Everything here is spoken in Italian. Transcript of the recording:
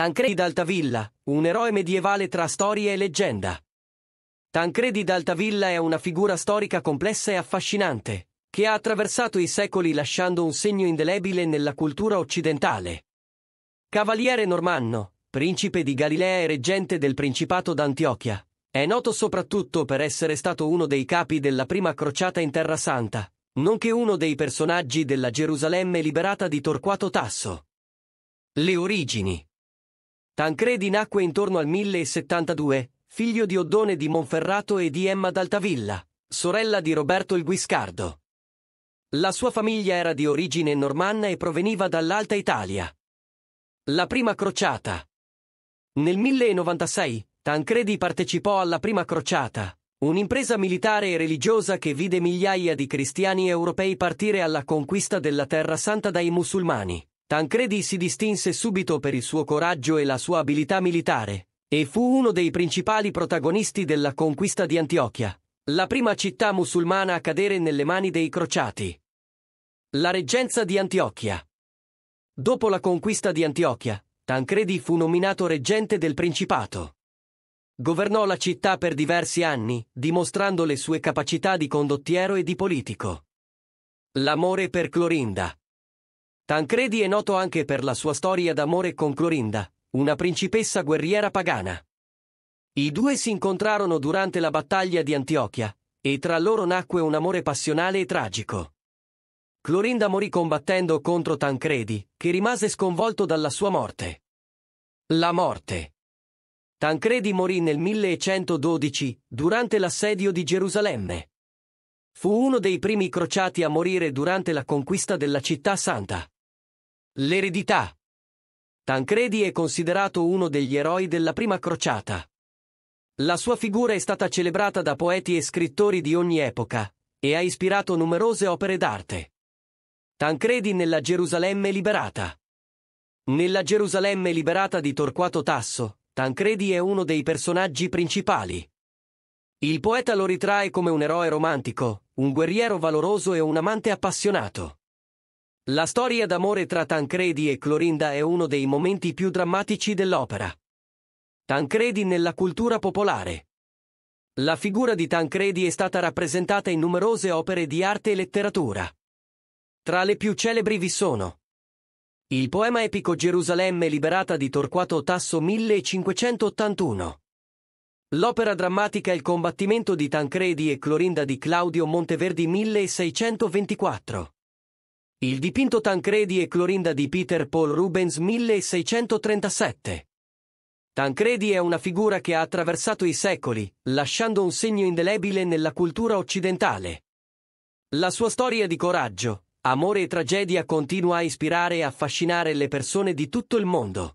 Tancredi d'Altavilla, un eroe medievale tra storia e leggenda. Tancredi d'Altavilla è una figura storica complessa e affascinante, che ha attraversato i secoli lasciando un segno indelebile nella cultura occidentale. Cavaliere normanno, principe di Galilea e reggente del Principato d'Antiochia, è noto soprattutto per essere stato uno dei capi della prima crociata in Terra Santa, nonché uno dei personaggi della Gerusalemme liberata di Torquato Tasso. Le origini Tancredi nacque intorno al 1072, figlio di Oddone di Monferrato e di Emma d'Altavilla, sorella di Roberto il Guiscardo. La sua famiglia era di origine normanna e proveniva dall'Alta Italia. La prima crociata. Nel 1096, Tancredi partecipò alla prima crociata, un'impresa militare e religiosa che vide migliaia di cristiani europei partire alla conquista della Terra Santa dai musulmani. Tancredi si distinse subito per il suo coraggio e la sua abilità militare, e fu uno dei principali protagonisti della conquista di Antiochia, la prima città musulmana a cadere nelle mani dei crociati. La reggenza di Antiochia Dopo la conquista di Antiochia, Tancredi fu nominato reggente del principato. Governò la città per diversi anni, dimostrando le sue capacità di condottiero e di politico. L'amore per Clorinda Tancredi è noto anche per la sua storia d'amore con Clorinda, una principessa guerriera pagana. I due si incontrarono durante la battaglia di Antiochia, e tra loro nacque un amore passionale e tragico. Clorinda morì combattendo contro Tancredi, che rimase sconvolto dalla sua morte. La morte. Tancredi morì nel 1112, durante l'assedio di Gerusalemme. Fu uno dei primi crociati a morire durante la conquista della città santa. L'eredità. Tancredi è considerato uno degli eroi della prima crociata. La sua figura è stata celebrata da poeti e scrittori di ogni epoca e ha ispirato numerose opere d'arte. Tancredi nella Gerusalemme liberata. Nella Gerusalemme liberata di Torquato Tasso, Tancredi è uno dei personaggi principali. Il poeta lo ritrae come un eroe romantico, un guerriero valoroso e un amante appassionato. La storia d'amore tra Tancredi e Clorinda è uno dei momenti più drammatici dell'opera. Tancredi nella cultura popolare. La figura di Tancredi è stata rappresentata in numerose opere di arte e letteratura. Tra le più celebri vi sono il poema epico Gerusalemme liberata di Torquato Tasso 1581. L'opera drammatica Il combattimento di Tancredi e Clorinda di Claudio Monteverdi 1624. Il dipinto Tancredi e Clorinda di Peter Paul Rubens 1637. Tancredi è una figura che ha attraversato i secoli, lasciando un segno indelebile nella cultura occidentale. La sua storia di coraggio, amore e tragedia continua a ispirare e affascinare le persone di tutto il mondo.